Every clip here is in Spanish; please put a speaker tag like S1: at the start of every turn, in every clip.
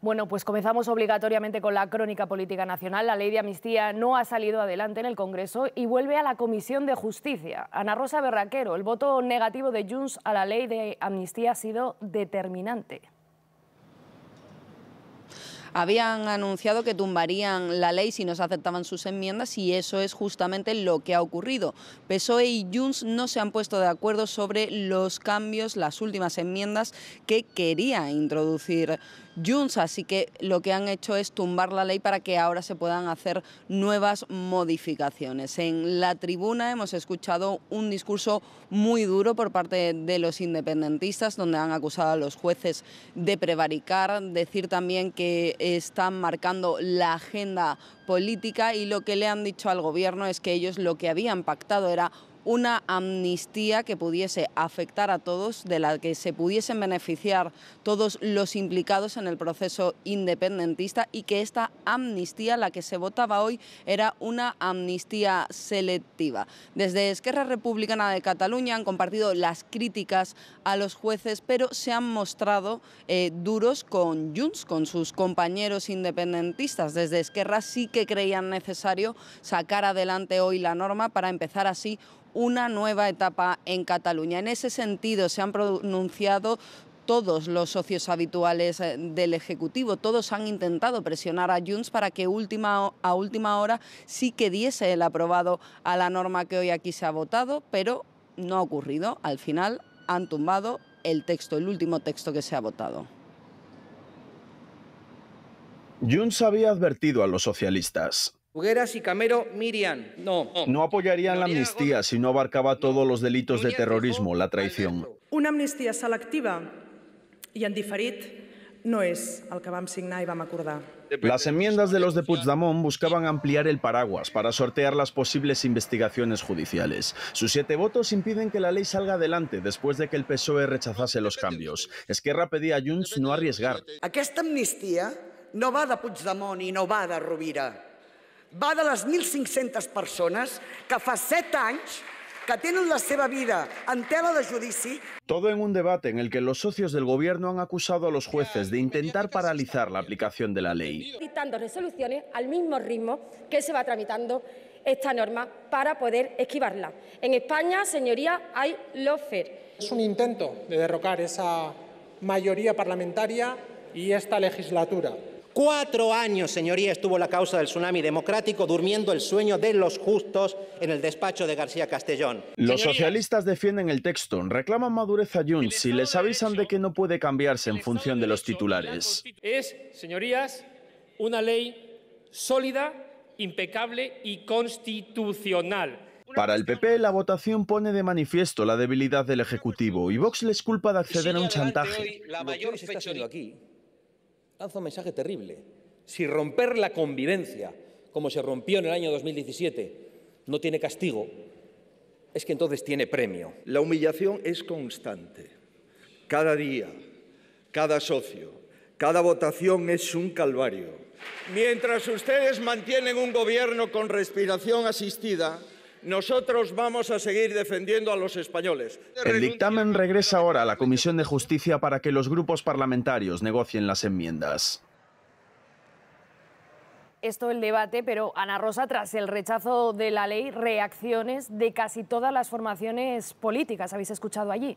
S1: Bueno, pues comenzamos obligatoriamente con la crónica política nacional. La ley de amnistía no ha salido adelante en el Congreso y vuelve a la Comisión de Justicia. Ana Rosa Berraquero, el voto negativo de Junts a la ley de amnistía ha sido determinante habían anunciado que tumbarían la ley si no se aceptaban sus enmiendas y eso es justamente lo que ha ocurrido. PSOE y Junts no se han puesto de acuerdo sobre los cambios, las últimas enmiendas que quería introducir Así que lo que han hecho es tumbar la ley para que ahora se puedan hacer nuevas modificaciones. En la tribuna hemos escuchado un discurso muy duro por parte de los independentistas, donde han acusado a los jueces de prevaricar, decir también que están marcando la agenda política y lo que le han dicho al gobierno es que ellos lo que habían pactado era una amnistía que pudiese afectar a todos, de la que se pudiesen beneficiar todos los implicados en el proceso independentista y que esta amnistía, la que se votaba hoy, era una amnistía selectiva. Desde Esquerra Republicana de Cataluña han compartido las críticas a los jueces, pero se han mostrado eh, duros con Junts, con sus compañeros independentistas. Desde Esquerra sí que creían necesario sacar adelante hoy la norma para empezar así una nueva etapa en Cataluña. En ese sentido se han pronunciado todos los socios habituales eh, del Ejecutivo. Todos han intentado presionar a Junts para que última, a última hora sí que diese el aprobado a la norma que hoy aquí se ha votado, pero no ha ocurrido. Al final han tumbado el texto, el último texto que se ha votado.
S2: Junts había advertido a los socialistas y Camero Miriam. No. No apoyarían la amnistía si no abarcaba todos los delitos de terrorismo, la traición. Una amnistía selectiva y en diferit no es al que Las enmiendas de los de Puigdemont buscaban ampliar el paraguas para sortear las posibles investigaciones judiciales. Sus siete votos impiden que la ley salga adelante después de que el PSOE rechazase los cambios. Esquerra pedía a Junts no arriesgar. Aquesta amnistía no va de Puigdemont y no va de Rovira va de las 1.500 personas que hace 7 años que tienen la seva vida en tela de judici. Todo en un debate en el que los socios del gobierno han acusado a los jueces de intentar paralizar la aplicación de la ley.
S1: Dictando resoluciones al mismo ritmo que se va tramitando esta norma para poder esquivarla. En España, señoría, hay lofer.
S2: Es un intento de derrocar esa mayoría parlamentaria y esta legislatura. Cuatro años, señoría, estuvo la causa del tsunami democrático durmiendo el sueño de los justos en el despacho de García Castellón. Los socialistas defienden el texto, reclaman madurez a Junts y les avisan de, que no puede cambiarse en función de, los titulares. Es, señorías, una ley sólida, impecable y constitucional. Para el PP, la votación pone de manifiesto la debilidad del Ejecutivo y Vox les culpa de acceder a un chantaje. la mayor aquí lanza un mensaje terrible. Si romper la convivencia, como se rompió en el año 2017, no tiene castigo, es que entonces tiene premio. La humillación es constante. Cada día, cada socio, cada votación es un calvario. Mientras ustedes mantienen un gobierno con respiración asistida, nosotros vamos a seguir defendiendo a los españoles. El dictamen regresa ahora a la Comisión de Justicia para que los grupos parlamentarios negocien las enmiendas
S1: esto el debate, pero Ana Rosa, tras el rechazo de la ley, reacciones de casi todas las formaciones políticas. ¿Habéis escuchado allí?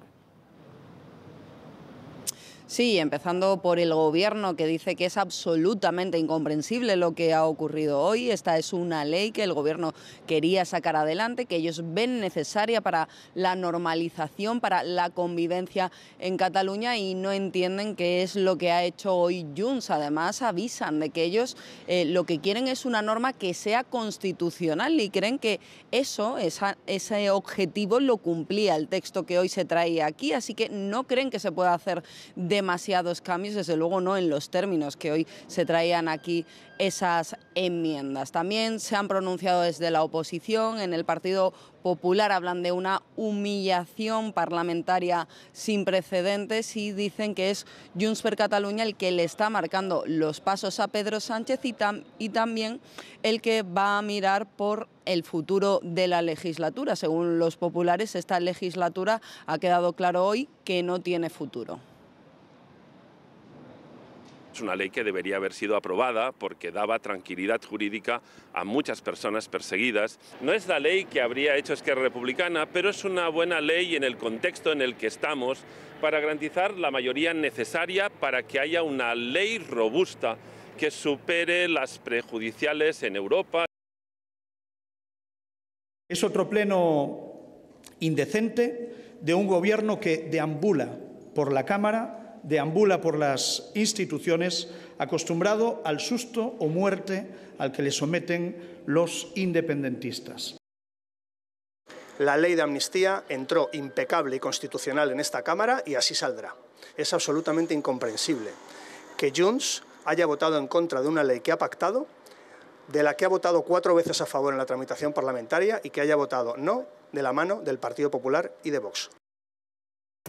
S1: Sí, empezando por el gobierno que dice que es absolutamente incomprensible lo que ha ocurrido hoy. Esta es una ley que el gobierno quería sacar adelante, que ellos ven necesaria para la normalización, para la convivencia en Cataluña y no entienden qué es lo que ha hecho hoy Junts. Además, avisan de que ellos eh, lo que quieren es una norma que sea constitucional y creen que eso, esa, ese objetivo lo cumplía el texto que hoy se traía aquí, así que no creen que se pueda hacer de demasiados cambios, desde luego no en los términos que hoy se traían aquí esas enmiendas. También se han pronunciado desde la oposición, en el Partido Popular hablan de una humillación parlamentaria sin precedentes y dicen que es Junts Cataluña el que le está marcando los pasos a Pedro Sánchez y también el que va a mirar por el futuro de la legislatura. Según los populares, esta legislatura ha quedado claro hoy que no tiene futuro.
S2: Es una ley que debería haber sido aprobada porque daba tranquilidad jurídica a muchas personas perseguidas. No es la ley que habría hecho Esquerra Republicana, pero es una buena ley en el contexto en el que estamos para garantizar la mayoría necesaria para que haya una ley robusta que supere las prejudiciales en Europa. Es otro pleno indecente de un gobierno que deambula por la Cámara deambula por las instituciones acostumbrado al susto o muerte al que le someten los independentistas. La ley de amnistía entró impecable y constitucional en esta Cámara y así saldrá. Es absolutamente incomprensible que Junts haya votado en contra de una ley que ha pactado, de la que ha votado cuatro veces a favor en la tramitación parlamentaria y que haya votado no de la mano del Partido Popular y de Vox.